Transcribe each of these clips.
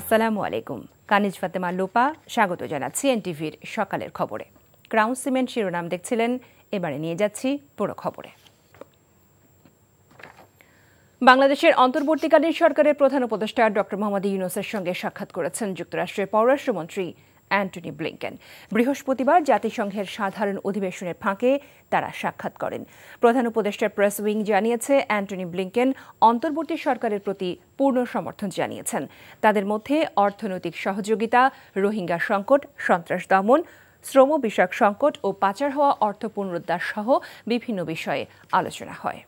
আসসালামু আলাইকুম কানিজ ফাতেমা লোপা স্বাগত জানাচ্ছি এনটিভির সকালের খবরে ক্রাউন সিমেন্ট শিরোনাম দেখছিলেন এবারে নিয়ে যাচ্ছি পুরো খবরে বাংলাদেশের অন্তর্বর্তীকালীন সরকারের প্রধান উপদেষ্টা ড মোহাম্মদ ইউনুসের সঙ্গে সাক্ষাৎ করেছেন যুক্তরাষ্ট্রের পররাষ্ট্রমন্ত্রী অ্যান্টনি ব্লিংকেন বৃহস্পতিবার জাতিসংঘের সাধারণ অধিবেশনের ফাঁকে তারা সাক্ষাৎ করেন প্রধান উপদেষ্টা প্রেস উইং জানিয়েছে অ্যান্টনি ব্লিংকেন অন্তর্বর্তী সরকারের প্রতি পূর্ণ সমর্থন জানিয়েছেন তাদের মধ্যে অর্থনৈতিক সহযোগিতা রোহিঙ্গা সংকট সন্ত্রাস দমন শ্রম বিষয়ক সংকট ও পাচার হওয়া অর্থ পুনরুদ্ধার সহ বিভিন্ন বিষয়ে আলোচনা হয়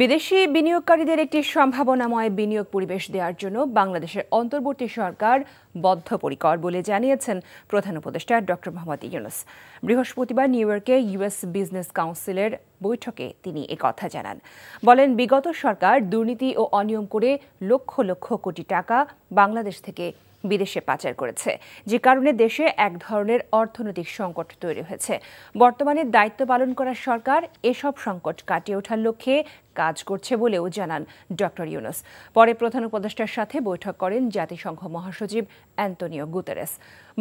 বিদেশি বিনিয়োগকারীদের একটি সম্ভাবনাময় বিনিয়োগ পরিবেশ দেওয়ার জন্য বাংলাদেশের অন্তর্বর্তী সরকার বদ্ধপরিকর বলে জানিয়েছেন প্রধান উপদেষ্টা ডক্টর মোহাম্মদ ইউনুস বৃহস্পতিবার নিউ ইয়র্কে ইউএস বিজনেস কাউন্সিলের বৈঠকে তিনি কথা জানান বলেন বিগত সরকার দুর্নীতি ও অনিয়ম করে লক্ষ লক্ষ কোটি টাকা বাংলাদেশ থেকে বিদেশে পাচার করেছে যে কারণে দেশে এক ধরনের অর্থনৈতিক সংকট তৈরি হয়েছে বর্তমানে দায়িত্ব পালন করা সরকার এসব সংকট কাটিয়ে ওঠার লক্ষ্যে কাজ করছে বলেও জানান ডক্টর ইউনুস পরে প্রধান উপদেষ্টার সাথে বৈঠক করেন জাতিসংঘ মহাসচিব অ্যান্টনিও গুতেরেস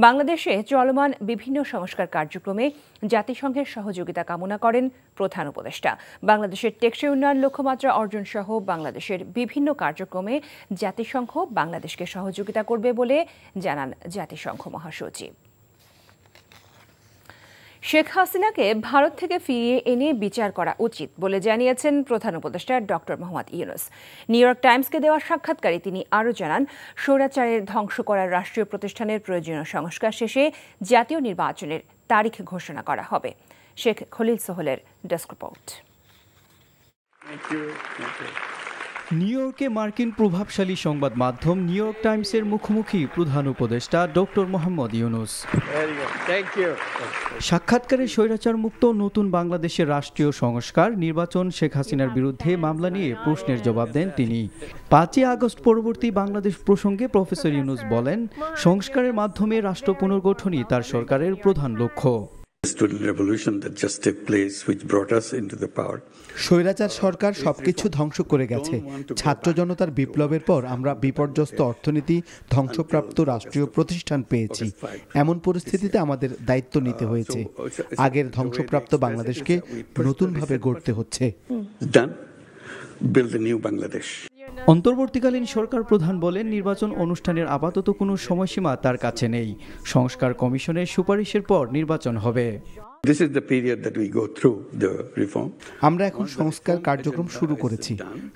বাংলাদেশে চলমান বিভিন্ন সংস্কার কার্যক্রমে জাতিসংঘের সহযোগিতা কামনা করেন প্রধান উপদেষ্টা বাংলাদেশের টেকসই উন্নয়ন লক্ষ্যমাত্রা অর্জন সহ বাংলাদেশের বিভিন্ন কার্যক্রমে জাতিসংঘ বাংলাদেশকে সহযোগিতা করবে বলে জানান জাতিসংঘ মহাসচিব শেখ হাসিনাকে ভারত থেকে ফিরিয়ে এনে বিচার করা উচিত বলে জানিয়েছেন প্রধান উপদেষ্টা doctor Mohammad Yunus New York টাইমসকে দেওয়া সাক্ষাৎকারে তিনি আরও জানান স্বৈরাচারের ধ্বংস করার রাষ্ট্রীয় প্রতিষ্ঠানের প্রয়োজনীয় সংস্কার শেষে জাতীয় নির্বাচনের তারিখ ঘোষণা করা হবে শেখ খলিল সোহলের ডেস্ক রিপোর্ট নিউ ইয়র্কে মার্কিন প্রভাবশালী সংবাদ মাধ্যম নিউ ইয়র্ক টাইমসের মুখোমুখি প্রধান উপদেষ্টা ডক্টর মোহাম্মদ ইউনুস সাক্ষাৎকারে স্বৈরাচার মুক্ত নতুন বাংলাদেশের রাষ্ট্রীয় সংস্কার নির্বাচন শেখ হাসিনার বিরুদ্ধে মামলা নিয়ে প্রশ্নের জবাব দেন তিনি পাঁচই আগস্ট পরবর্তী বাংলাদেশ প্রসঙ্গে প্রফেসর ইউনুস বলেন সংস্কারের মাধ্যমে রাষ্ট্র পুনর্গঠনই তার সরকারের প্রধান লক্ষ্য স্বৈরাচার সরকার সবকিছু ধ্বংস করে গেছে ছাত্র জনতার বিপ্লবের পর আমরা বিপর্যস্ত অর্থনীতি ধ্বংসপ্রাপ্ত রাষ্ট্রীয় প্রতিষ্ঠান পেয়েছি এমন পরিস্থিতিতে আমাদের দায়িত্ব নিতে uh, হয়েছে uh, আগের ধ্বংসপ্রাপ্ত বাংলাদেশকে নতুনভাবে গড়তে হচ্ছে নিউ বাংলাদেশ অন্তর্বর্তীকালীন সরকার প্রধান বলেন নির্বাচন অনুষ্ঠানের আপাতত কোনো সময়সীমা তার কাছে নেই সংস্কার কমিশনের সুপারিশের পর নির্বাচন হবে আমরা এখন সংস্কার কার্যক্রম শুরু করেছি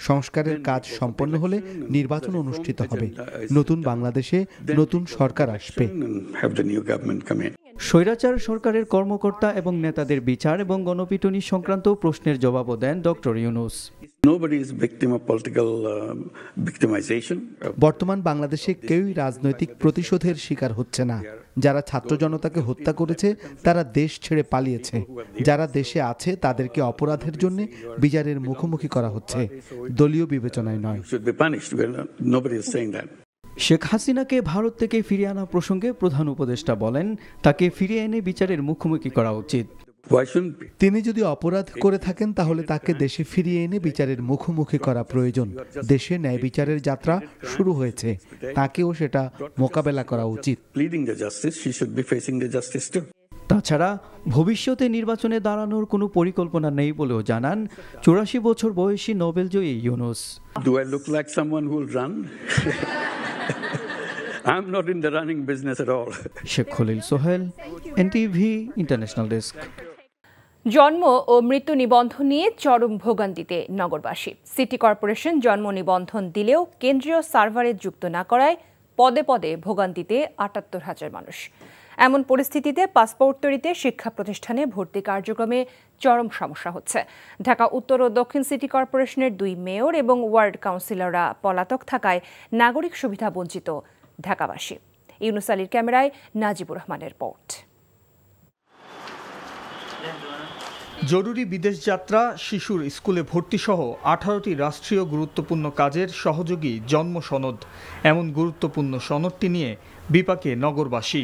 সংস্কারের কাজ সম্পন্ন হলে নির্বাচন অনুষ্ঠিত হবে নতুন বাংলাদেশে নতুন সরকার আসবে স্বৈরাচার সরকারের কর্মকর্তা এবং নেতাদের বিচার এবং গণপিটুনি সংক্রান্ত প্রশ্নের জবাবও দেন ডক্টর ইউনুস uh, বর্তমান বাংলাদেশে কেউই রাজনৈতিক প্রতিশোধের শিকার হচ্ছে না যারা ছাত্র জনতাকে হত্যা করেছে তারা দেশ ছেড়ে পালিয়েছে যারা দেশে আছে তাদেরকে অপরাধের জন্য বিচারের মুখোমুখি করা হচ্ছে দলীয় বিবেচনায় নয় শেখ হাসিনাকে ভারত থেকে ফিরিয়ে আনা প্রসঙ্গে প্রধান উপদেষ্টা বলেন তাকে ফিরিয়ে এনে বিচারের মুখোমুখি করা উচিত তিনি যদি অপরাধ করে থাকেন তাহলে তাকে দেশে ফিরিয়ে এনে বিচারের মুখোমুখি করা প্রয়োজন দেশে ন্যায় বিচারের যাত্রা শুরু হয়েছে তাকেও সেটা মোকাবেলা করা উচিত তাছাড়া ভবিষ্যতে নির্বাচনে দাঁড়ানোর কোনো পরিকল্পনা নেই বলেও জানান চুরাশি বছর বয়সী নোবেল জয়ী Yunus I'm not in the running business at all. Sheikh Khalil Sohel NTV international Desk. জন্ম ও মৃত্যু নিবন্ধন নিয়ে চরম ভোগান্তিতে নগরবাসী সিটি কর্পোরেশন জন্ম নিবন্ধন দিলেও কেন্দ্রীয় সার্ভারে যুক্ত না করায় পদে পদে ভোগান্তিতে আটাত্তর হাজার মানুষ এমন পরিস্থিতিতে পাসপোর্ট তৈরিতে শিক্ষা প্রতিষ্ঠানে ভর্তি কার্যক্রমে চরম সমস্যা হচ্ছে ঢাকা উত্তর ও দক্ষিণ সিটি কর্পোরেশনের দুই মেয়র এবং ওয়ার্ড কাউন্সিলররা পলাতক থাকায় নাগরিক সুবিধা বঞ্চিত ঢাকাবাসী ইউনুস আলীর ক্যামেরায় নাজিবুর রহমানের রিপোর্ট জরুরি বিদেশ যাত্রা শিশুর স্কুলে ভর্তিসহ আঠারোটি রাষ্ট্রীয় গুরুত্বপূর্ণ কাজের সহযোগী জন্ম সনদ এমন গুরুত্বপূর্ণ সনদটি নিয়ে বিপাকে নগরবাসী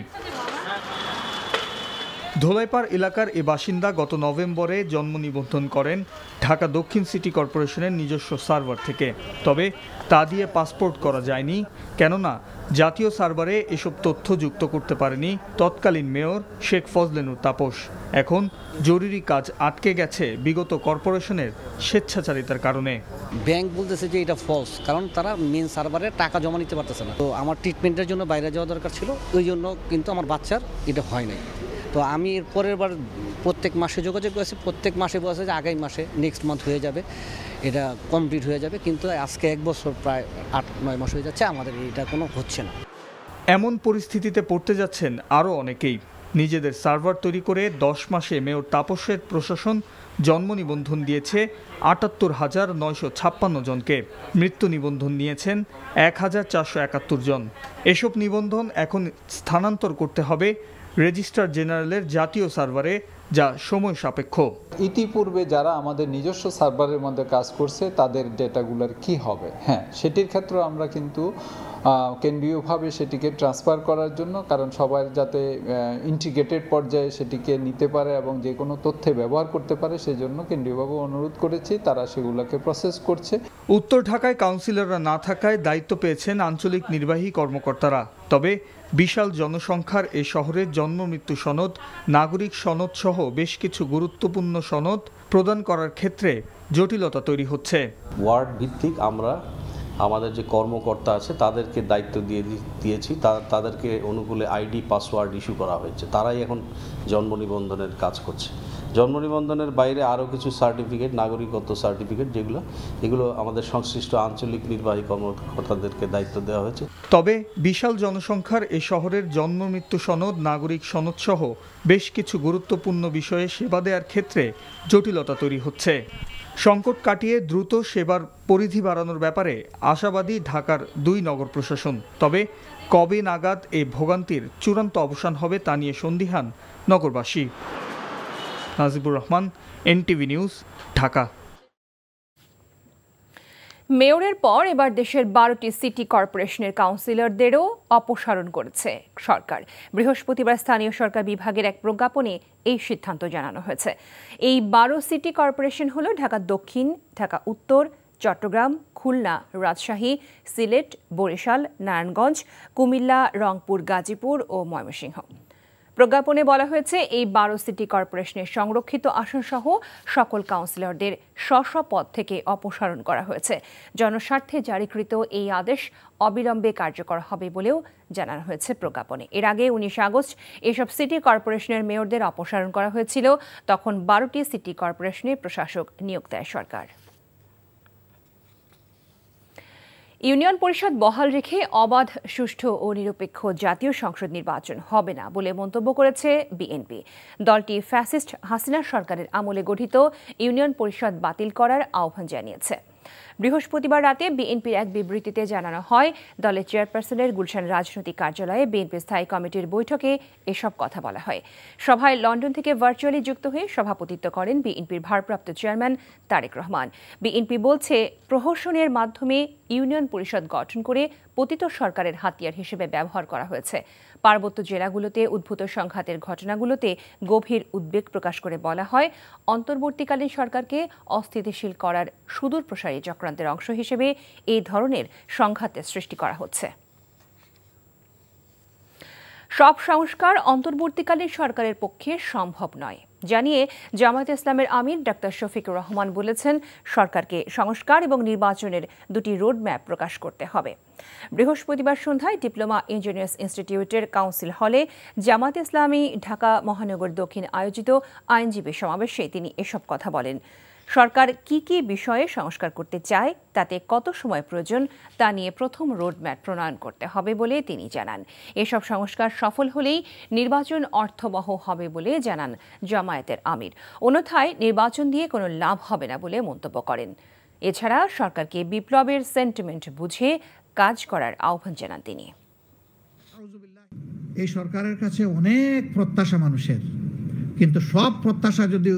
ধোলাইপাড় এলাকার এ বাসিন্দা গত নভেম্বরে জন্ম নিবন্ধন করেন ঢাকা দক্ষিণ সিটি কর্পোরেশনের নিজস্ব সার্ভার থেকে তবে তা দিয়ে পাসপোর্ট করা যায়নি কেননা জাতীয় সার্ভারে এসব তথ্য যুক্ত করতে পারেনি তৎকালীন মেয়র শেখ ফজলেনুর তাপস এখন জরুরি কাজ আটকে গেছে বিগত কর্পোরেশনের স্বেচ্ছাচারিতার কারণে ব্যাংক বলতেছে যে এটা ফলস কারণ তারা মেন সার্ভারে টাকা জমা নিতে পারতেছে না তো আমার ট্রিটমেন্টের জন্য বাইরে যাওয়া দরকার ছিল ওই জন্য কিন্তু আমার বাচ্চার এটা হয় নাই তো আমি এর পরের বার প্রত্যেক মাসে যোগাযোগ করেছি প্রত্যেক মাসে বলেছে যে আগামী মাসে নেক্সট মান্থ হয়ে যাবে এটা কমপ্লিট হয়ে যাবে কিন্তু আজকে এক বছর প্রায় আট নয় মাস হয়ে যাচ্ছে আমাদের এটা কোনো হচ্ছে না এমন পরিস্থিতিতে পড়তে যাচ্ছেন আরও অনেকেই নিজেদের সার্ভার তৈরি করে দশ মাসে মেয়র তাপসের প্রশাসন জন্ম নিবন্ধন দিয়েছে আটাত্তর হাজার নয়শো ছাপ্পান্ন জনকে মৃত্যু নিবন্ধন নিয়েছেন এক হাজার চারশো একাত্তর জন এসব নিবন্ধন এখন স্থানান্তর করতে হবে রেজিস্ট্রার জেনারেলের জাতীয় সার্ভারে যা সময় সাপেক্ষ ইতিপূর্বে যারা আমাদের নিজস্ব সার্ভারের মধ্যে কাজ করছে তাদের ডেটাগুলোর কি হবে হ্যাঁ সেটির ক্ষেত্রে আমরা কিন্তু কেন্দ্রীয়ভাবে সেটিকে ট্রান্সফার করার জন্য কারণ সবার যাতে ইন্টিগ্রেটেড পর্যায়ে সেটিকে নিতে পারে এবং যে কোনো তথ্যে ব্যবহার করতে পারে সেজন্য কেন্দ্রীয়ভাবে অনুরোধ করেছি তারা সেগুলোকে প্রসেস করছে উত্তর ঢাকায় কাউন্সিলররা না থাকায় দায়িত্ব পেয়েছেন আঞ্চলিক নির্বাহী কর্মকর্তারা তবে বিশাল জনসংখ্যার এ শহরে জন্ম মৃত্যু সনদ নাগরিক সনদ সহ বেশ কিছু গুরুত্বপূর্ণ সনদ প্রদান করার ক্ষেত্রে জটিলতা তৈরি হচ্ছে ওয়ার্ড ভিত্তিক আমরা আমাদের যে কর্মকর্তা আছে তাদেরকে দায়িত্ব দিয়ে দিয়েছি তাদেরকে অনুকূলে আইডি পাসওয়ার্ড ইস্যু করা হয়েছে তারাই এখন জন্ম নিবন্ধনের কাজ করছে জন্ম নিবন্ধনের বাইরে আরও কিছু সার্টিফিকেট নাগরিকত্ব সার্টিফিকেট যেগুলো এগুলো আমাদের সংশ্লিষ্ট আঞ্চলিক নির্বাহী কর্মকর্তাদেরকে দায়িত্ব দেওয়া হয়েছে তবে বিশাল জনসংখ্যার এই শহরের জন্ম মৃত্যু সনদ নাগরিক সনদ সহ বেশ কিছু গুরুত্বপূর্ণ বিষয়ে সেবা দেওয়ার ক্ষেত্রে জটিলতা তৈরি হচ্ছে সংকট কাটিয়ে দ্রুত সেবার পরিধি বাড়ানোর ব্যাপারে আশাবাদী ঢাকার দুই নগর প্রশাসন তবে কবে নাগাদ এই ভোগান্তির চূড়ান্ত অবসান হবে তা নিয়ে সন্দিহান নগরবাসী নাজিবুর রহমান এনটিভি নিউজ ঢাকা মেয়রের পর এবার দেশের বারোটি সিটি কর্পোরেশনের কাউন্সিলরদেরও অপসারণ করেছে সরকার বৃহস্পতিবার স্থানীয় সরকার বিভাগের এক প্রজ্ঞাপনে এই সিদ্ধান্ত জানানো হয়েছে এই বারো সিটি কর্পোরেশন হল ঢাকা দক্ষিণ ঢাকা উত্তর চট্টগ্রাম খুলনা রাজশাহী সিলেট বরিশাল নারায়ণগঞ্জ কুমিল্লা রংপুর গাজীপুর ও ময়মনসিংহ প্রজ্ঞাপনে বলা হয়েছে এই বারো সিটি কর্পোরেশনের সংরক্ষিত আসনসহ সকল কাউন্সিলরদের স্ব পদ থেকে অপসারণ করা হয়েছে জনস্বার্থে জারিকৃত এই আদেশ অবিলম্বে কার্যকর হবে বলেও জানানো হয়েছে প্রজ্ঞাপনে এর আগে উনিশ আগস্ট এসব সিটি কর্পোরেশনের মেয়রদের অপসারণ করা হয়েছিল তখন বারোটি সিটি কর্পোরেশনের প্রশাসক নিয়োগ দেয় সরকার ইউনিয়ন পরিষদ বহাল রেখে অবাধ সুষ্ঠু ও নিরপেক্ষ জাতীয় সংসদ নির্বাচন হবে না বলে মন্তব্য করেছে বিএনপি দলটি ফ্যাসিস্ট হাসিনা সরকারের আমলে গঠিত ইউনিয়ন পরিষদ বাতিল করার আহ্বান জানিয়েছে বৃহস্পতিবার রাতে বিএনপির এক বিবৃতিতে জানানো হয় দলের চেয়ারপারসনের গুলশান রাজনৈতিক কার্যালয়ে বিএনপির স্থায়ী কমিটির বৈঠকে এসব কথা বলা হয় সভায় লন্ডন থেকে ভার্চুয়ালি যুক্ত হয়ে সভাপতিত্ব করেন বিএনপির ভারপ্রাপ্ত চেয়ারম্যান তারেক রহমান বিএনপি বলছে প্রহসনের মাধ্যমে ইউনিয়ন পরিষদ গঠন করে পতিত সরকারের হাতিয়ার হিসেবে ব্যবহার করা হয়েছে পার্বত্য জেলাগুলোতে উদ্ভূত সংঘাতের ঘটনাগুলোতে গভীর উদ্বেগ প্রকাশ করে বলা হয় অন্তর্বর্তীকালীন সরকারকে অস্থিতিশীল করার সুদূর প্রসারী চক্রান্ত আক্রান্তের অংশ হিসেবে এই ধরনের সংঘাতের সৃষ্টি করা হচ্ছে সব সংস্কার অন্তর্বর্তীকালীন সরকারের পক্ষে সম্ভব নয় জানিয়ে জামায়াত ইসলামের আমির ডাক্তার শফিকুর রহমান বলেছেন সরকারকে সংস্কার এবং নির্বাচনের দুটি রোডম্যাপ প্রকাশ করতে হবে বৃহস্পতিবার সন্ধ্যায় ডিপ্লোমা ইঞ্জিনিয়ার্স ইনস্টিটিউটের কাউন্সিল হলে জামাত ইসলামী ঢাকা মহানগর দক্ষিণ আয়োজিত আইনজীবী সমাবেশে তিনি এসব কথা বলেন সরকার কি কি বিষয়ে সংস্কার করতে চায় তাতে কত সময় প্রয়োজন তা নিয়ে প্রথম রোডম্যাপ প্রণয়ন করতে হবে বলে তিনি জানান এসব সংস্কার সফল হলেই নির্বাচন অর্থবহ হবে বলে জানান জামায়াতের আমির অন্যথায় নির্বাচন দিয়ে কোনো লাভ হবে না বলে মন্তব্য করেন এছাড়া সরকারকে বিপ্লবের সেন্টিমেন্ট বুঝে কাজ করার আহ্বান জানান তিনি এই সরকারের কাছে অনেক প্রত্যাশা মানুষের কিন্তু সব প্রত্যাশা যদি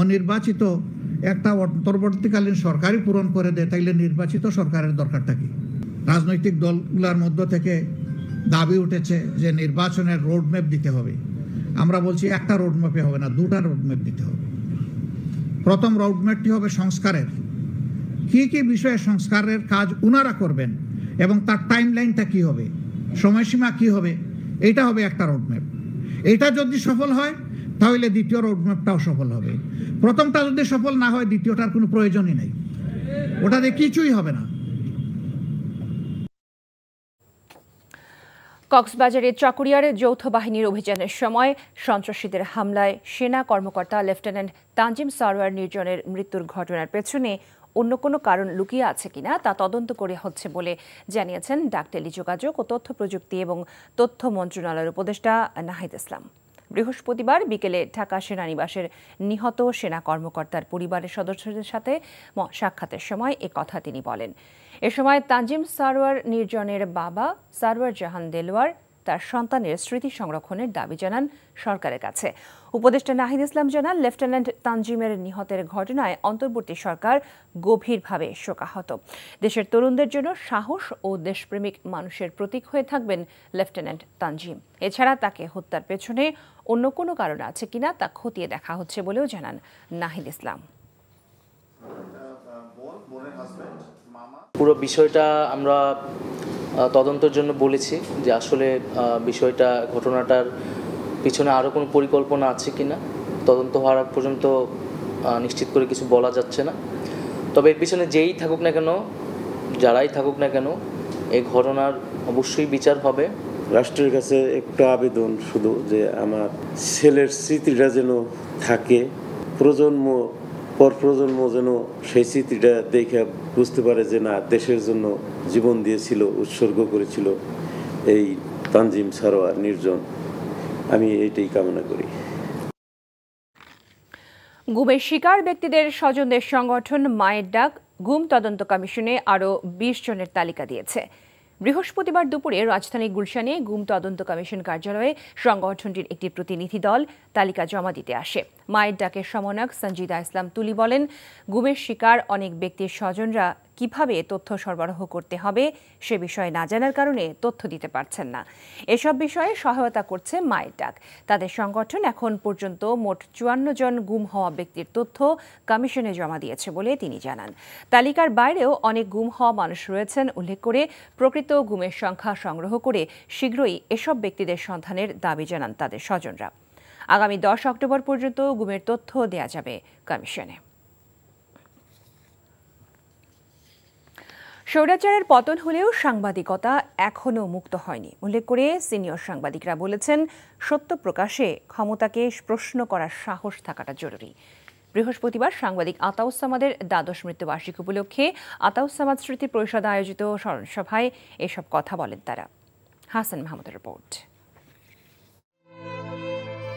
অনির্বাচিত একটা পরবর্তীকালীন সরকারই পূরণ করে দেয় তাইলে নির্বাচিত সরকারের দরকারটা কি রাজনৈতিক দলগুলোর মধ্য থেকে দাবি উঠেছে যে নির্বাচনের রোডম্যাপ দিতে হবে আমরা বলছি একটা রোডম্যাপে হবে না দুটা রোডম্যাপ দিতে হবে প্রথম রোডম্যাপটি হবে সংস্কারের কি কি বিষয়ে সংস্কারের কাজ উনারা করবেন এবং তার টাইম লাইনটা কী হবে সময়সীমা কি হবে এটা হবে একটা রোডম্যাপ এটা যদি সফল হয় তাহলে দ্বিতীয় রোডম্যাপটাও সফল হবে প্রথমটা যদি সফল না হয় দ্বিতীয়টার কোনো প্রয়োজনই নেই ওটাতে কিছুই হবে না কক্সবাজারের চকরিয়ারে যৌথ বাহিনীর অভিযানের সময় সন্ত্রাসীদের হামলায় সেনা কর্মকর্তা লেফটেন্যান্ট তানজিম সারওয়ার নির্জনের মৃত্যুর ঘটনার পেছনে অন্য কোনো কারণ লুকিয়ে আছে কিনা তা তদন্ত করে হচ্ছে বলে জানিয়েছেন ডাক টেলিযোগাযোগ ও তথ্য প্রযুক্তি এবং তথ্য মন্ত্রণালয়ের উপদেষ্টা নাহিদ ইসলাম বৃহস্পতিবার বিকেলে ঢাকা সেনানিবাসের নিহত সেনা কর্মকর্তার পরিবারের সদস্যদের সাথে সাক্ষাতের সময় এ কথা তিনি বলেন এ সময় তাজিম সারওয়ার নির্জনের বাবা সারওয়ার জাহান দেলওয়ার তার সন্তানের স্মৃতি সংরক্ষণের দাবি জানান সরকারের কাছে উপদেষ্টা নাহিদ ইসলাম জানান লেফটেন্যান্ট তানজিমের নিহতের ঘটনায় অন্তর্বর্তী সরকার গভীরভাবে শোকাহত দেশের তরুণদের জন্য সাহস ও দেশপ্রেমিক মানুষের প্রতীক হয়ে থাকবেন লেফটেন্যান্ট তানজিম এছাড়া তাকে হত্যার পেছনে অন্য কোনো কারণ আছে কিনা তা খতিয়ে দেখা হচ্ছে বলেও জানান নাহিদ ইসলাম পুরো বিষয়টা আমরা তদন্তের জন্য বলেছি যে আসলে বিষয়টা ঘটনাটার পিছনে আরও কোনো পরিকল্পনা আছে কি না তদন্ত হওয়ার পর্যন্ত নিশ্চিত করে কিছু বলা যাচ্ছে না তবে এর পিছনে যেই থাকুক না কেন যারাই থাকুক না কেন এই ঘটনার অবশ্যই বিচার হবে রাষ্ট্রের কাছে একটা আবেদন শুধু যে আমার ছেলের স্মৃতিটা যেন থাকে প্রজন্ম পর প্রজন্ম যেন সেই স্মৃতিটা দেখে বুঝতে পারে যে না দেশের জন্য জীবন দিয়েছিল উৎসর্গ করেছিল এই তানজিম সারোয়ার নির্জন আমি এটাই কামনা করি গুমের শিকার ব্যক্তিদের স্বজনদের সংগঠন মায়ের ডাক গুম তদন্ত কমিশনে আরও বিশ জনের তালিকা দিয়েছে বৃহস্পতিবার দুপুরে রাজধানীর গুলশানে গুম তদন্ত কমিশন কার্যালয়ে সংগঠনটির একটি প্রতিনিধি দল তালিকা জমা দিতে আসে মায়ের ডাকের সমন্বয়ক সঞ্জিদা ইসলাম তুলি বলেন গুমের শিকার অনেক ব্যক্তির স্বজনরা কিভাবে তথ্য সরবরাহ করতে হবে সে বিষয়ে না জানার কারণে তথ্য দিতে পারছেন না এসব বিষয়ে সহায়তা করছে মায়ের ডাক তাদের সংগঠন এখন পর্যন্ত মোট চুয়ান্ন জন গুম হওয়া ব্যক্তির তথ্য কমিশনে জমা দিয়েছে বলে তিনি জানান তালিকার বাইরেও অনেক গুম হওয়া মানুষ রয়েছেন উল্লেখ করে প্রকৃত গুমের সংখ্যা সংগ্রহ করে শীঘ্রই এসব ব্যক্তিদের সন্ধানের দাবি জানান তাদের স্বজনরা আগামী দশ অক্টোবর পর্যন্ত গুমের তথ্য দেয়া যাবে কমিশনে সৌরাচারের পতন হলেও সাংবাদিকতা এখনও মুক্ত হয়নি উল্লেখ করে সিনিয়র সাংবাদিকরা বলেছেন সত্য প্রকাশে ক্ষমতাকে প্রশ্ন করার সাহস থাকাটা জরুরি বৃহস্পতিবার সাংবাদিক আতাউসামাদের দ্বাদশ মৃত্যুবার্ষিকী উপলক্ষে আতাউসামাদ স্মৃতি পরিষদ আয়োজিত স্মরণসভায় এসব কথা বলেন তারা হাসান মাহমুদের রিপোর্ট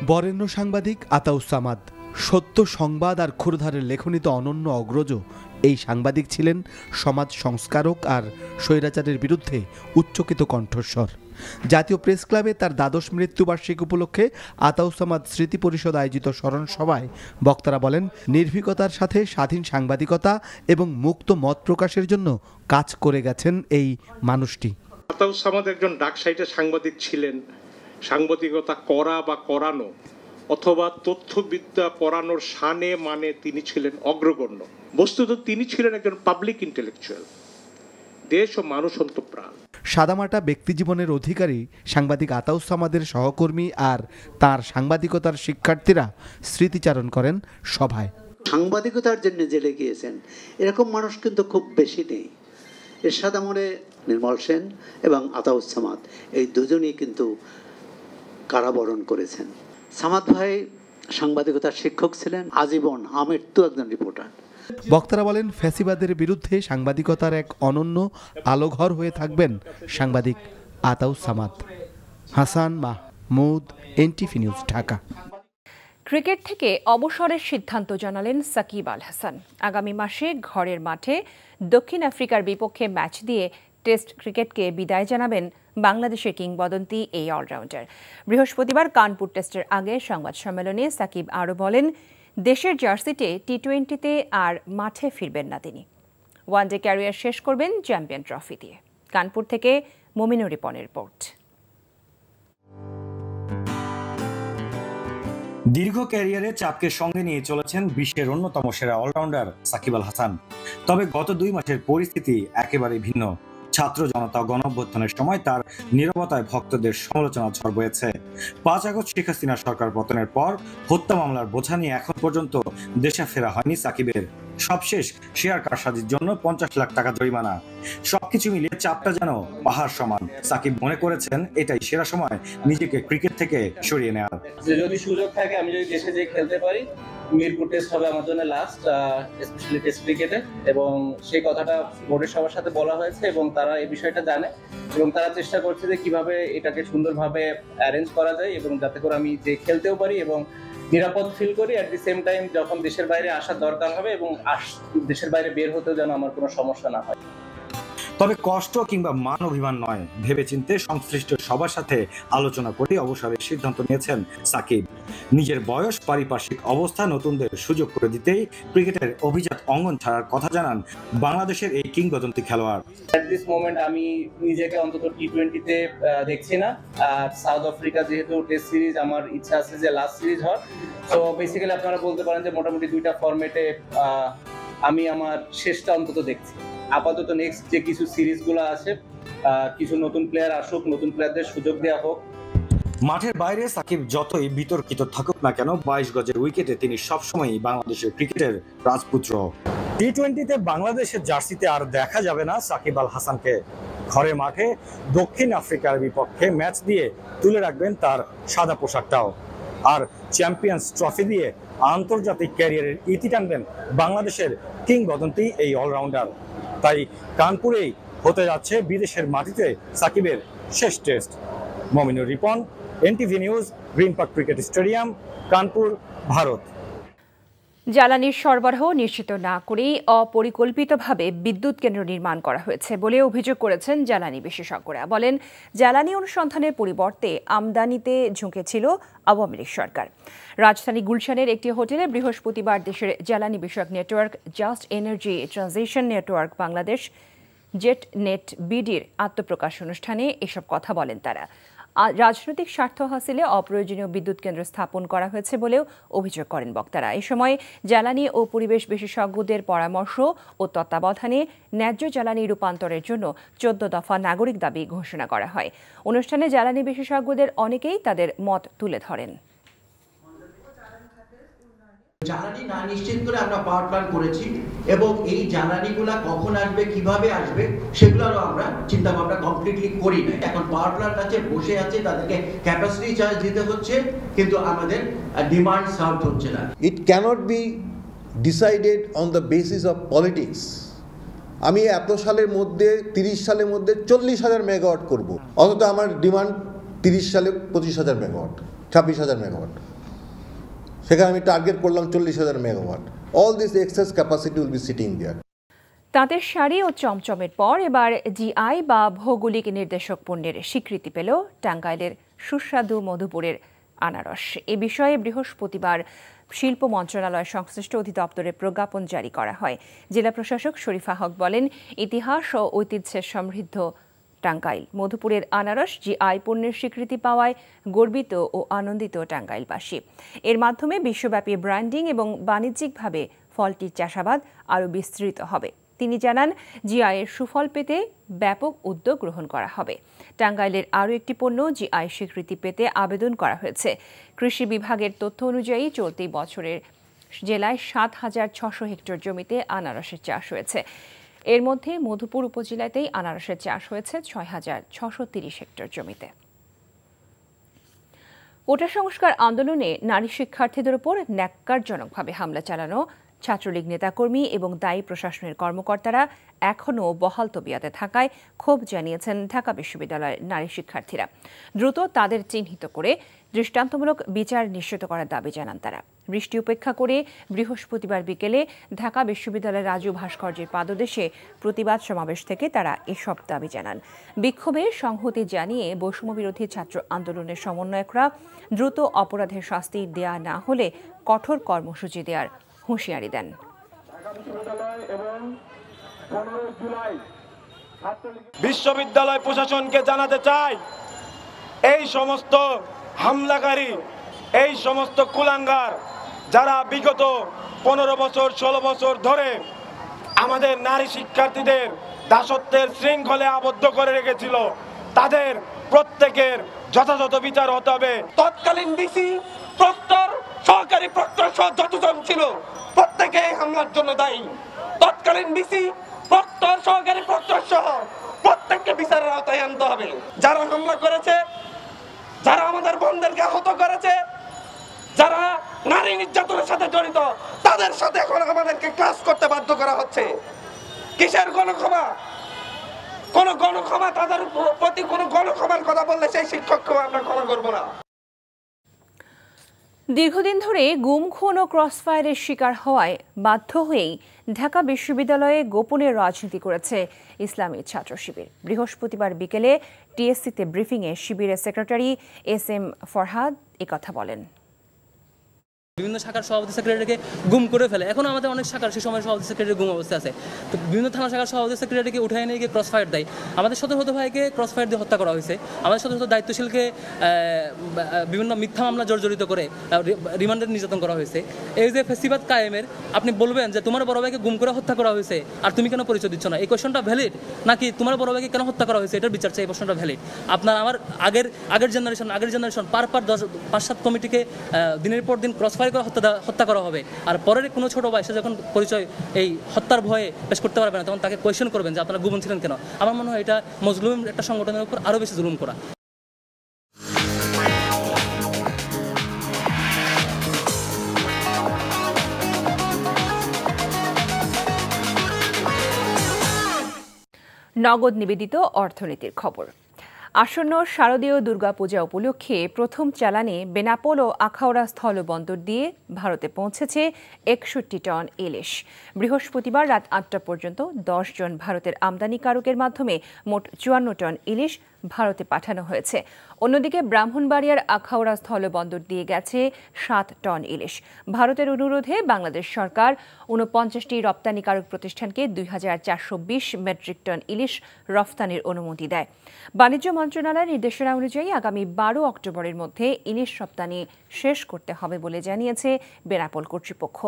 বরেণ্য সাংবাদিক আতাউসামাদ সত্য সংবাদ আর ক্ষুরধারের লেখনীতে অনন্য অগ্রজ এই সাংবাদিক ছিলেন সমাজ সংস্কারক আর স্বৈরাচারের বিরুদ্ধে উচ্চকিত কণ্ঠস্বর জাতীয় প্রেস ক্লাবে তার দ্বাদশ মৃত্যুবার্ষিকী উপলক্ষে আতাউসামাদ স্মৃতি পরিষদ আয়োজিত স্মরণ সভায় বক্তারা বলেন নির্ভীকতার সাথে স্বাধীন সাংবাদিকতা এবং মুক্ত মত প্রকাশের জন্য কাজ করে গেছেন এই মানুষটি আতাউসামাদ একজন ডাক সাইটে সাংবাদিক ছিলেন সাংবাদিকতা করা বা করানো অথবা তথ্যবিদ্যা পড়ানোর সানে মানে তিনি ছিলেন অগ্রগণ্য বস্তুত তিনি ছিলেন একজন পাবলিক ইন্টেলেকচুয়াল দেশ ও মানুষ অন্তপ্রাণ সাদামাটা ব্যক্তি জীবনের অধিকারী সাংবাদিক সামাদের সহকর্মী আর তার সাংবাদিকতার শিক্ষার্থীরা স্মৃতিচারণ করেন সভায় সাংবাদিকতার জন্য জেলে গিয়েছেন এরকম মানুষ কিন্তু খুব বেশি নেই এরশাদ আমলে নির্মল সেন এবং আতাউসামাদ এই দুজনই কিন্তু কারাবরণ করেছেন সামাদ ভাই সাংবাদিকতার শিক্ষক ছিলেন আজীবন আমৃত্যু একজন রিপোর্টার বক্তারা বলেন ফ্যাসিবাদের বিরুদ্ধে সাংবাদিকতার এক অনন্য আলোঘর হয়ে থাকবেন সাংবাদিক Atau Samad Hasan Mahmud NTV news Dhaka cricket থেকে অবসরের সিদ্ধান্ত জানালেন সাকিব আল হাসান আগামী মাসে ঘরের মাঠে দক্ষিণ আফ্রিকার বিপক্ষে ম্যাচ দিয়ে টেস্ট ক্রিকেটকে বিদায় জানাবেন বাংলাদেশের কিংবদন্তি এই অলরাউন্ডার বৃহস্পতিবার কানপুর টেস্টের আগে সংবাদ সম্মেলনে সাকিব আরও বলেন দেশের জার্সিতে টি টোয়েন্টিতে আর মাঠে ফিরবেন না তিনি ওয়ানডে ক্যারিয়ার শেষ করবেন চ্যাম্পিয়ন ট্রফি দিয়ে কানপুর থেকে মোমিনুর রিপনের রিপোর্ট দীর্ঘ ক্যারিয়ারে চাপকে সঙ্গে নিয়ে চলেছেন বিশ্বের অন্যতম সেরা অলরাউন্ডার সাকিব আল হাসান তবে গত দুই মাসের পরিস্থিতি একেবারে ভিন্ন ছাত্র জনতা গণঅভ্যুত্থানের সময় তার নিরবতায় ভক্তদের সমালোচনা ঝড় বয়েছে পাঁচ আগস্ট শেখ হাসিনা সরকার পতনের পর হত্যা মামলার বোঝা নিয়ে এখন পর্যন্ত দেশে ফেরা হয়নি সাকিবের সবশেষ শেয়ার কারসাজির জন্য পঞ্চাশ লাখ টাকা জরিমানা সবকিছু মিলিয়ে চাপটা যেন পাহাড় সমান সাকিব মনে করেছেন এটাই সেরা সময় নিজেকে ক্রিকেট থেকে সরিয়ে নেওয়ার যদি সুযোগ থাকে আমি যদি দেশে যেয়ে খেলতে পারি মিরপুর টেস্ট হবে আমার জন্য লাস্ট স্পেশালি টেস্ট ক্রিকেটে এবং সেই কথাটা বোর্ডের সবার সাথে বলা হয়েছে এবং তারা এই বিষয়টা জানে এবং তারা চেষ্টা করছে যে কিভাবে এটাকে সুন্দরভাবে অ্যারেঞ্জ করা যায় এবং যাতে করে আমি যে খেলতেও পারি এবং নিরাপদ ফিল করি অ্যাট দি সেম টাইম যখন দেশের বাইরে আসার দরকার হবে এবং দেশের বাইরে বের হতেও যেন আমার কোনো সমস্যা না হয় তবে কষ্ট কিংবা মান অভিমান নয় ভেবেচিন্তে সংশ্লিষ্ট সবার সাথে আলোচনা করে অবসরের সিদ্ধান্ত নিয়েছেন সাকিব নিজের বয়স পারিপার্শ্বিক অবস্থা নতুনদের সুযোগ করে দিতেই ক্রিকেটের অভিজাত অঙ্গন ছাড়ার কথা জানান বাংলাদেশের এই কিংবদন্তি খেলোয়াড় দিস মোমেন্ট আমি নিজেকে অন্তত টি টোয়েন্টিতে দেখছি না আর সাউথ আফ্রিকা যেহেতু টেস্ট সিরিজ আমার ইচ্ছা আছে যে লাস্ট সিরিজ হয় তো বেসিক্যালি আপনারা বলতে পারেন যে মোটামুটি দুইটা ফর্মেটে আমি আমার শেষটা অন্তত দেখছি আপাতত নেক্সট যে কিছু সিরিজগুলো আছে কিছু নতুন প্লেয়ার আসুক নতুন প্লেয়ারদের সুযোগ দেওয়া হোক মাঠের বাইরে সাকিব যতই বিতর্কিত থাকুক না কেন বাইশ গজের উইকেটে তিনি সবসময়ই বাংলাদেশের ক্রিকেটের রাজপুত্র টি টোয়েন্টিতে বাংলাদেশের জার্সিতে আর দেখা যাবে না সাকিব আল হাসানকে ঘরে মাঠে দক্ষিণ আফ্রিকার বিপক্ষে ম্যাচ দিয়ে তুলে রাখবেন তার সাদা পোশাকটাও আর চ্যাম্পিয়ন্স ট্রফি দিয়ে আন্তর্জাতিক ক্যারিয়ারের ইতি টানবেন বাংলাদেশের কিংবদন্তি এই অলরাউন্ডার তাই কানপুরেই হতে যাচ্ছে বিদেশের মাটিতে সাকিবের শেষ test Mominur Ripon NTV news green park cricket stadium Kanpur Bharat জ্বালানির সরবরাহ নিশ্চিত না করেই অপরিকল্পিতভাবে বিদ্যুৎ কেন্দ্র নির্মাণ করা হয়েছে বলে অভিযোগ করেছেন জ্বালানি বিশেষজ্ঞরা বলেন জ্বালানি অনুসন্ধানের পরিবর্তে আমদানিতে ঝুঁকেছিল আওয়ামী লীগ সরকার রাজধানী গুলশানের একটি হোটেলে বৃহস্পতিবার দেশের জ্বালানি বিষয়ক network just energy transition network Bangladesh JET net বিডির আত্মপ্রকাশ অনুষ্ঠানে এসব কথা বলেন তারা রাজনৈতিক স্বার্থ হাসিলে অপ্রয়োজনীয় বিদ্যুৎ কেন্দ্র স্থাপন করা হয়েছে বলেও অভিযোগ করেন বক্তারা এ সময় জ্বালানি ও পরিবেশ বিশেষজ্ঞদের পরামর্শ ও তত্ত্বাবধানে ন্যায্য জ্বালানি রূপান্তরের জন্য চোদ্দ দফা নাগরিক দাবি ঘোষণা করা হয় অনুষ্ঠানে জ্বালানি বিশেষজ্ঞদের অনেকেই তাদের মত তুলে ধরেন জ্বালানি না নিশ্চিত করে আমরা পাওয়ার প্ল্যান করেছি এবং এই জ্বালানিগুলা কখন আসবে কিভাবে আসবে সেগুলোরও আমরা চিন্তা ভাবনা কমপ্লিটলি করি না এখন পাওয়ার প্ল্যান্ট আছে বসে আছে তাদেরকে ক্যাপাসিটি চার্জ দিতে হচ্ছে কিন্তু আমাদের ডিমান্ড সার্ভ হচ্ছে না it cannot be decided on the basis of politics আমি এত সালের মধ্যে তিরিশ সালের মধ্যে চল্লিশ হাজার মেগাওয়াট করবো অথচ আমার ডিমান্ড তিরিশ সালে পঁচিশ হাজার মেগাওয়াট ছাব্বিশ হাজার মেগাওয়াট সেখানে আমি টার্গেট করলাম চল্লিশ হাজার megawatt all this excess capacity will be sitting there তাঁতের শাড়ি ও চমচমের পর এবার জিআই বা ভৌগোলিক নির্দেশক পণ্যের স্বীকৃতি পেল টাঙ্গাইলের সুস্বাদু মধুপুরের আনারস এ বিষয়ে বৃহস্পতিবার শিল্প মন্ত্রণালয় সংশ্লিষ্ট অধিদপ্তরে প্রজ্ঞাপন জারি করা হয় জেলা প্রশাসক শরীফা হক বলেন ইতিহাস ও ঐতিহ্যের সমৃদ্ধ টাঙ্গাইল মধুপুরের আনারস জিআই পণ্যের স্বীকৃতি পাওয়ায় গর্বিত ও আনন্দিত টাঙ্গাইলবাসী এর মাধ্যমে বিশ্বব্যাপী ব্র্যান্ডিং এবং বাণিজ্যিকভাবে ফলটির চাষাবাদ আরও বিস্তৃত হবে তিনি জানান জিআইয়ের সুফল পেতে ব্যাপক উদ্যোগ গ্রহণ করা হবে টাঙ্গাইলের আরও একটি পণ্য জিআই স্বীকৃতি পেতে আবেদন করা হয়েছে কৃষি বিভাগের তথ্য অনুযায়ী চলতি বছরের জেলায় সাত হাজার ছশো হেক্টর জমিতে আনারসের চাষ হয়েছে এর মধ্যে মধুপুর উপজেলাতেই আনারসের চাষ হয়েছে ছয় হাজার ছশো তিরিশ হেক্টর জমিতে কোটা সংস্কার আন্দোলনে নারী শিক্ষার্থীদের উপর ন্যাক্কারজনকভাবে হামলা চালানো ছাত্রলীগ নেতাকর্মী এবং দায়ী প্রশাসনের কর্মকর্তারা এখনও বহাল তবিয়াতে থাকায় ক্ষোভ জানিয়েছেন ঢাকা বিশ্ববিদ্যালয়ের নারী শিক্ষার্থীরা দ্রুত তাদের চিহ্নিত করে দৃষ্টান্তমূলক বিচার নিশ্চিত করার দাবি জানান তারা বৃষ্টি উপেক্ষা করে বৃহস্পতিবার বিকেলে ঢাকা বিশ্ববিদ্যালয়ের রাজু ভাস্কর্যের পাদদেশে প্রতিবাদ সমাবেশ থেকে তারা এসব দাবি জানান বিক্ষোভে সংহতি জানিয়ে বৈষম্যবিরোধী ছাত্র আন্দোলনের সমন্বয়করা দ্রুত অপরাধের শাস্তি দেয়া না হলে কঠোর কর্মসূচি দেওয়ার হুঁশিয়ারি দেন বিশ্ববিদ্যালয় প্রশাসনকে জানাতে চাই এই সমস্ত হামলাকারী এই সমস্ত কুলাঙ্গার যারা বিগত পনেরো বছর ষোলো বছর ধরে আমাদের নারী শিক্ষার্থীদের দাসত্বের শৃঙ্খলে আবদ্ধ করে রেখেছিল তাদের প্রত্যেকের যথাযথ বিচার হতে হবে তৎকালীন ডিসি প্রক্টর সহকারী প্রক্টর সহ যতজন ছিল প্রত্যেকে হামলার জন্য দায়ী তৎকালীন বিসি প্রক্টর সহকারী প্রক্টর সহ প্রত্যেককে বিচারের আওতায় আনতে হবে যারা হামলা করেছে যারা আমাদের বোনদেরকে আহত করেছে যারা নারী নির্যাতনের সাথে জড়িত তাদের সাথে এখন আমাদেরকে ক্লাস করতে বাধ্য করা হচ্ছে কিসের গণক্ষমা কোনো গণক্ষমা তাদের প্রতি কোনো গণক্ষমার কথা বললে সেই শিক্ষককেও আমরা ক্ষমা করবো না দীর্ঘদিন ধরে গুম খুন ও ক্রসফায়ারের শিকার হওয়ায় বাধ্য হয়েই ঢাকা বিশ্ববিদ্যালয়ে গোপনে রাজনীতি করেছে ইসলামী ছাত্র শিবির বৃহস্পতিবার বিকেলে টিএসসিতে ব্রিফিংয়ে শিবিরের সেক্রেটারি এস এম ফরহাদ একথা বলেন বিভিন্ন শাখার সভাপতি সেক্রেটারিকে গুম করে ফেলে এখন আমাদের অনেক শাখার সে সময় সভাপতি সেক্রেটারি গুম অবস্থা আছে তো বিভিন্ন থানা শাখার সভাপতি সেক্রেটারিকে উঠে নিয়ে গিয়ে ক্রস ফায়ার দেয় আমাদের শত শত ভাইকে ক্রস ফায়ার দিয়ে হত্যা করা হয়েছে আমাদের শত শত দায়িত্বশীলকে বিভিন্ন মিথ্যা মামলা জর্জরিত করে রিমান্ডে নির্যাতন করা হয়েছে এই যে ফেসিবাদ কায়েমের আপনি বলবেন যে তোমার বড় ভাইকে গুম করে হত্যা করা হয়েছে আর তুমি কেন পরিচয় দিচ্ছ না এই কোয়েশনটা ভ্যালিড নাকি তোমার বড় ভাইকে কেন হত্যা করা হয়েছে এটার বিচার চাই এই প্রশ্নটা ভ্যালিড আপনার আমার আগের আগের জেনারেশন আগের জেনারেশন পার পার দশ পাঁচ সাত কমিটিকে দিনের পর দিন ক্রস ফায়ার ভয় করে হত্যা হত্যা করা হবে আর পরের কোনো ছোটো ভাই সে যখন পরিচয় এই হত্যার ভয়ে পেশ করতে পারবে না তখন তাকে কোয়েশন করবেন যে আপনারা গুমন ছিলেন কেন আমার মনে হয় এটা মজলুম একটা সংগঠনের উপর আরও বেশি জুলুম করা নগদ নিবেদিত অর্থনীতির খবর আসন্ন শারদীয় দুর্গাপূজা উপলক্ষে প্রথম চালানে বেনাপোল ও আখাউড়া স্থলবন্দর দিয়ে ভারতে পৌঁছেছে একষট্টি টন ইলিশ বৃহস্পতিবার রাত আটটা পর্যন্ত দশ জন ভারতের আমদানিকারকের মাধ্যমে মোট চুয়ান্ন টন ইলিশ ভারতে পাঠানো হয়েছে অন্যদিকে ব্রাহ্মণবাড়িয়ার আখাউড়া স্থলবন্দর দিয়ে গেছে সাত টন ইলিশ ভারতের অনুরোধে বাংলাদেশ সরকার ঊনপঞ্চাশটি রপ্তানিকারক প্রতিষ্ঠানকে দুই মেট্রিক টন ইলিশ রফতানির অনুমতি দেয় বাণিজ্য মন্ত্রণালয়ের নির্দেশনা অনুযায়ী আগামী বারো অক্টোবরের মধ্যে ইলিশ রপ্তানি শেষ করতে হবে বলে জানিয়েছে বেনাপোল কর্তৃপক্ষ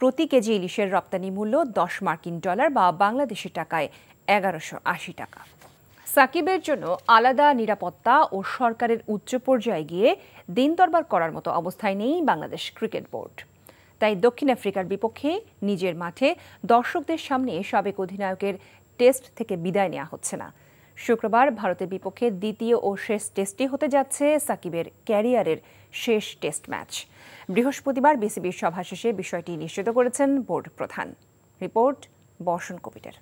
প্রতি কেজি ইলিশের রপ্তানি মূল্য দশ মার্কিন ডলার বা বাংলাদেশি টাকায় এগারোশো আশি টাকা সাকিবের জন্য আলাদা নিরাপত্তা ও সরকারের উচ্চ পর্যায়ে গিয়ে দিন দরবার করার মতো অবস্থায় নেই বাংলাদেশ ক্রিকেট বোর্ড তাই দক্ষিণ আফ্রিকার বিপক্ষে নিজের মাঠে দর্শকদের সামনে সাবেক অধিনায়কের টেস্ট থেকে বিদায় নেওয়া হচ্ছে না শুক্রবার ভারতের বিপক্ষে দ্বিতীয় ও শেষ টেস্টটি হতে যাচ্ছে সাকিবের ক্যারিয়ারের শেষ টেস্ট ম্যাচ বৃহস্পতিবার বিসিবির সভা শেষে বিষয়টি নিশ্চিত করেছেন বোর্ড প্রধান রিপোর্ট বর্ষণ কবিটার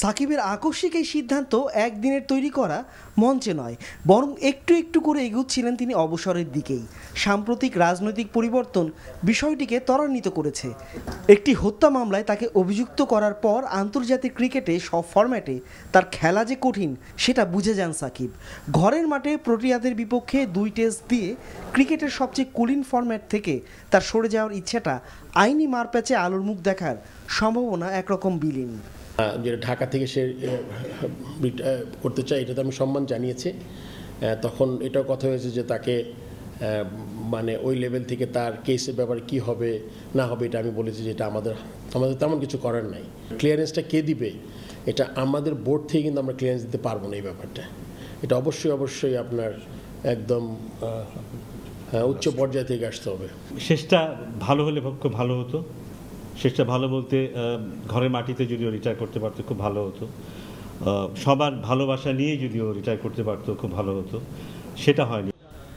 সাকিবের আকস্মিক এই সিদ্ধান্ত একদিনের তৈরি করা মঞ্চে নয় বরং একটু একটু করে এগুচ্ছিলেন তিনি অবসরের দিকেই সাম্প্রতিক রাজনৈতিক পরিবর্তন বিষয়টিকে ত্বরান্বিত করেছে একটি হত্যা মামলায় তাকে অভিযুক্ত করার পর আন্তর্জাতিক ক্রিকেটে সব ফরম্যাটে তার খেলা যে কঠিন সেটা বুঝে যান সাকিব ঘরের মাঠে প্রোটিয়াদের বিপক্ষে দুই টেস্ট দিয়ে ক্রিকেটের সবচেয়ে কুলিন ফরম্যাট থেকে তার সরে যাওয়ার ইচ্ছাটা আইনি মারপ্যাচে আলোর মুখ দেখার সম্ভাবনা একরকম বিলীন যেটা ঢাকা থেকে সে করতে চায় এটাতে আমি সম্মান জানিয়েছি তখন এটাও কথা হয়েছে যে তাকে মানে ওই লেভেল থেকে তার কেসের ব্যাপারে কি হবে না হবে এটা আমি বলেছি যে এটা আমাদের আমাদের তেমন কিছু করার নাই ক্লিয়ারেন্সটা কে দিবে এটা আমাদের বোর্ড থেকে কিন্তু আমরা ক্লিয়ারেন্স দিতে পারবো না এই ব্যাপারটা এটা অবশ্যই অবশ্যই আপনার একদম উচ্চ পর্যায়ে থেকে আসতে হবে শেষটা ভালো হলে খুব ভালো হতো সেটা ভালো বলতে ঘরের মাটিতে যদি ও রিটায়ার করতে পারতো খুব ভালো হতো সবার ভালোবাসা নিয়ে যদি ও রিটায়ার করতে পারতো খুব ভালো হতো সেটা হয়নি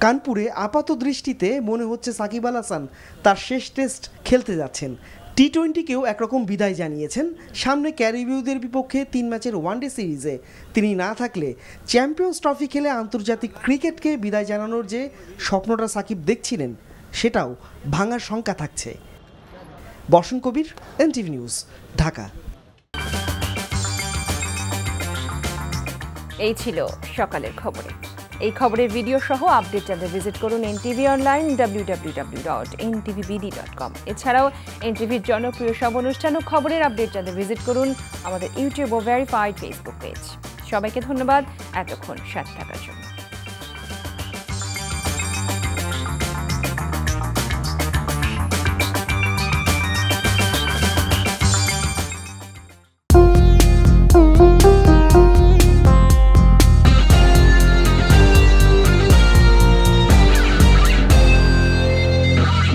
কানপুরে আপাত দৃষ্টিতে মনে হচ্ছে সাকিব আল হাসান তার শেষ টেস্ট খেলতে যাচ্ছেন টি টোয়েন্টিকেও একরকম বিদায় জানিয়েছেন সামনে ক্যারিবিউদের বিপক্ষে তিন ম্যাচের ওয়ানডে সিরিজে তিনি না থাকলে চ্যাম্পিয়ন্স ট্রফি খেলে আন্তর্জাতিক ক্রিকেটকে বিদায় জানানোর যে স্বপ্নটা সাকিব দেখছিলেন সেটাও ভাঙার শঙ্কা থাকছে বসন কবির টিভি নিউজ ঢাকা এই ছিল সকালের খবরে এই খবরের ভিডিও সহ আপডেট জানতে ভিজিট করুন এনটিভি অনলাইন কম এছাড়াও এনটিভির জনপ্রিয় সব অনুষ্ঠান ও খবরের আপডেট জানতে ভিজিট করুন আমাদের ইউটিউব ও ভেরিফাইড ফেসবুক পেজ সবাইকে ধন্যবাদ এতক্ষণ সাথে থাকার জন্য